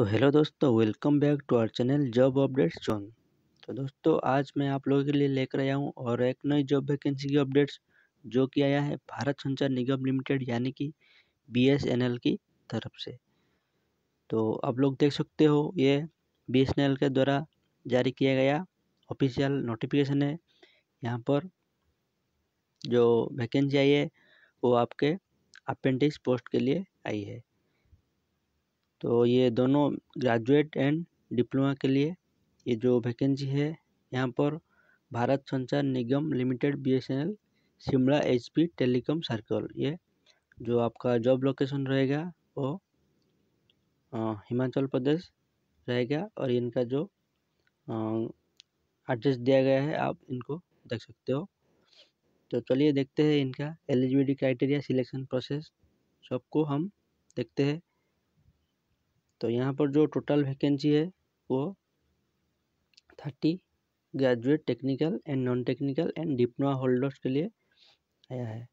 तो हेलो दोस्तों welcome back to our channel job updates zone तो दोस्तों आज मैं आप लोगों के लिए लेकर आया हूं और एक नई जॉब वैकेंसी की अपडेट्स जो कि आया है भारत संचार निगम लिमिटेड यानी कि बीएसएनएल की तरफ से तो आप लोग देख सकते हो ये बीएसएनएल के द्वारा जारी किया गया ऑफिशियल नोटिफिकेशन है यहाँ पर जो वैकेंसी आई है वो आपके अपेंडिक्स पोस्ट के लिए आई है तो ये दोनों ग्रेजुएट एंड डिप्लोमा के लिए ये जो वैकेंसी है यहाँ पर Bharat Sanchar Nigam limited B S N L Shimla H P telecom circle ये जो आपका जॉब लोकेशन रहेगा वो हिमाचल प्रदेश रहेगा और इनका जो एड्रेस दिया गया है आप इनको देख सकते हो तो चलिए देखते हैं इनका एलिजिबिलिटी क्राइटेरिया सिलेक्शन प्रोसेस सबको हम देखते हैं तो यहाँ पर जो टोटल वैकेंसी है वो thirty graduate technical and non technical and diploma holders के लिए आया है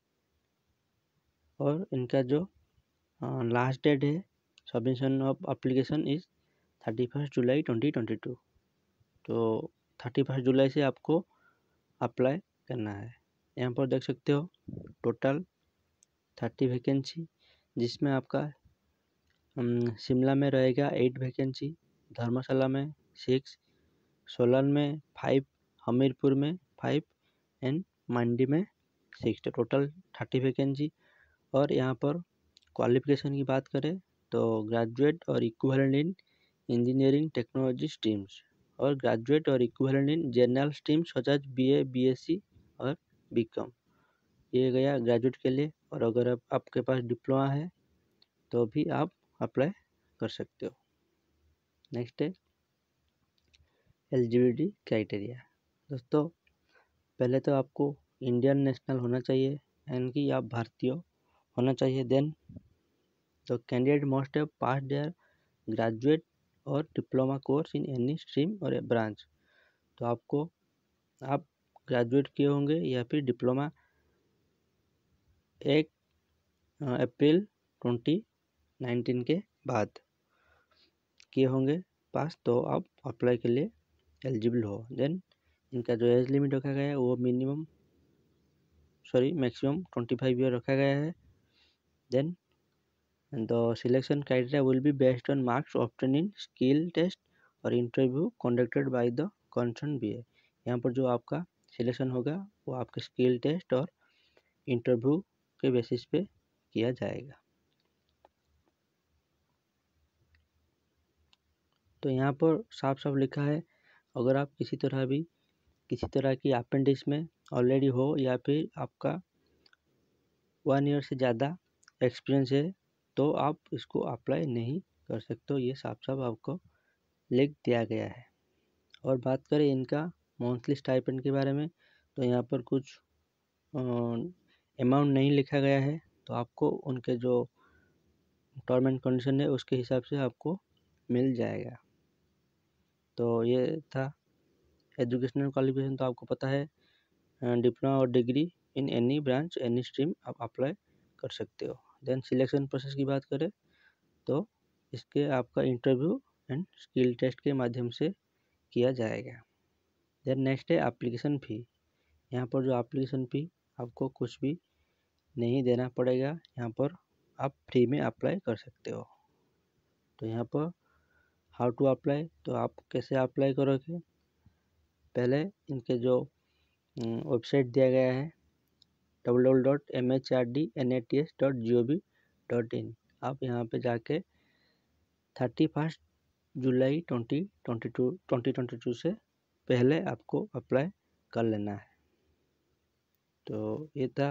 और इनका जो लास्ट डेट है submission of application is thirty first July twenty twenty two तो थर्टी फर्स्ट जुलाई से आपको अप्लाई करना है यहाँ पर देख सकते हो टोटल थर्टी वैकेंसी जिसमें आपका शिमला में रहेगा एट वैकेंसी धर्मशाला में सिक्स सोलन में फाइव हमीरपुर में फाइव एंड मंडी में सिक्स टोटल थर्टी वैकेंसी और यहाँ पर क्वालिफिकेशन की बात करें तो ग्रेजुएट और equivalent in engineering technology streams और ग्रेजुएट और equivalent in general streams such as B A B S C और बी कॉम ये गया ग्रेजुएट के लिए और अगर आप, आपके पास डिप्लोमा है तो भी आप अप्लाई कर सकते हो नेक्स्ट है एलिजिबिलिटी क्राइटेरिया दोस्तों पहले तो आपको इंडियन नेशनल होना चाहिए यानी कि आप भारतीय होना चाहिए देन तो कैंडिडेट मस्ट है पास डेयर ग्रेजुएट और diploma course in any stream और ब्रांच तो आपको आप ग्रेजुएट किए होंगे या फिर डिप्लोमा एक अप्रैल ट्वेंटी नाइनटीन के बाद किए होंगे पास तो आप अप्लाई के लिए एलिजिबल हो देन इनका जो एज लिमिट रखा गया है वो minimum sorry maximum twenty five year रखा गया है then the selection criteria will be based on marks obtained in skill test और interview conducted by the concern B A यहाँ पर जो आपका सिलेक्शन होगा वो आपके स्किल टेस्ट और इंटरव्यू के बेसिस पे किया जाएगा तो यहाँ पर साफ साफ लिखा है अगर आप किसी तरह भी किसी तरह की अपेंडिक्स में ऑलरेडी हो या फिर आपका वन ईयर से ज़्यादा एक्सपीरियंस है तो आप इसको अप्लाई नहीं कर सकते ये साफ साफ आपको लिख दिया गया है और बात करें इनका मंथली स्टाइपेंड के बारे में तो यहाँ पर कुछ अमाउंट नहीं लिखा गया है तो आपको उनके जो टर्म एंड कंडीशन है उसके हिसाब से आपको मिल जाएगा तो ये था एजुकेशनल क्वालिफिकेशन तो आपको पता है डिप्लोमा और degree in any branch any stream आप अप्लाई कर सकते हो देन सिलेक्शन प्रोसेस की बात करें तो इसके आपका इंटरव्यू एंड स्किल टेस्ट के माध्यम से किया जाएगा देन नेक्स्ट है एप्लीकेशन फ़ी यहाँ पर जो एप्लीकेशन फ़ी आपको कुछ भी नहीं देना पड़ेगा यहाँ पर आप फ्री में अप्लाई कर सकते हो तो यहाँ पर हाउ टू अप्लाई तो आप कैसे अप्लाई करोगे पहले इनके जो वेबसाइट दिया गया है double double dot M H R D N A T S dot G O V dot in आप यहाँ पे जाके thirty first July twenty twenty two twenty twenty two से पहले आपको अप्लाई कर लेना है तो ये था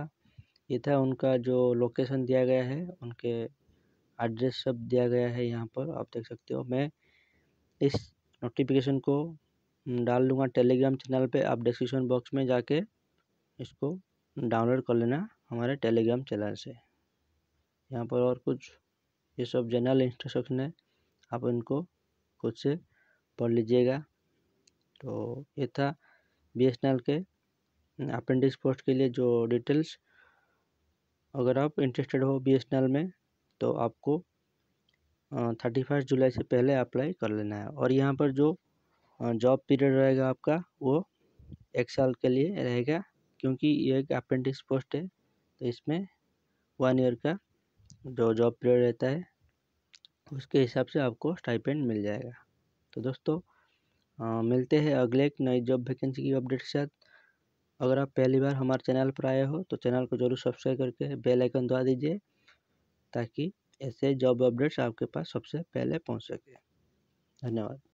ये था उनका जो लोकेशन दिया गया है उनके एड्रेस सब दिया गया है यहाँ पर आप देख सकते हो मैं इस नोटिफिकेशन को हम्म, डाल दूँगा टेलीग्राम चैनल पे आप डिस्क्रिप्शन बॉक्स में जाके इसको डाउनलोड कर लेना हमारे टेलीग्राम चैनल से यहाँ पर और कुछ ये सब जनरल इंस्ट्रक्शन है आप इनको खुद से पढ़ लीजिएगा तो ये था बी के अपेंडिक्स हम्म, पोस्ट के लिए जो डिटेल्स अगर आप इंटरेस्टेड हो बी में तो आपको थर्टी फर्स्ट जुलाई से पहले अप्लाई कर लेना है और यहाँ पर जो जॉब पीरियड रहेगा आपका वो एक साल के लिए रहेगा क्योंकि ये एक अप्रेंटिस पोस्ट है तो इसमें वन ईयर का जो जॉब पीरियड रहता है उसके हिसाब से आपको स्टाइपेंड मिल जाएगा तो दोस्तों आ, मिलते हैं अगले एक नई जॉब वैकेंसी की अपडेट के साथ अगर आप पहली बार हमारे चैनल पर आए हो तो चैनल को जरूर सब्सक्राइब करके बेल आइकन दबा दीजिए ताकि ऐसे जॉब अपडेट्स आपके पास सबसे पहले पहुँच सके धन्यवाद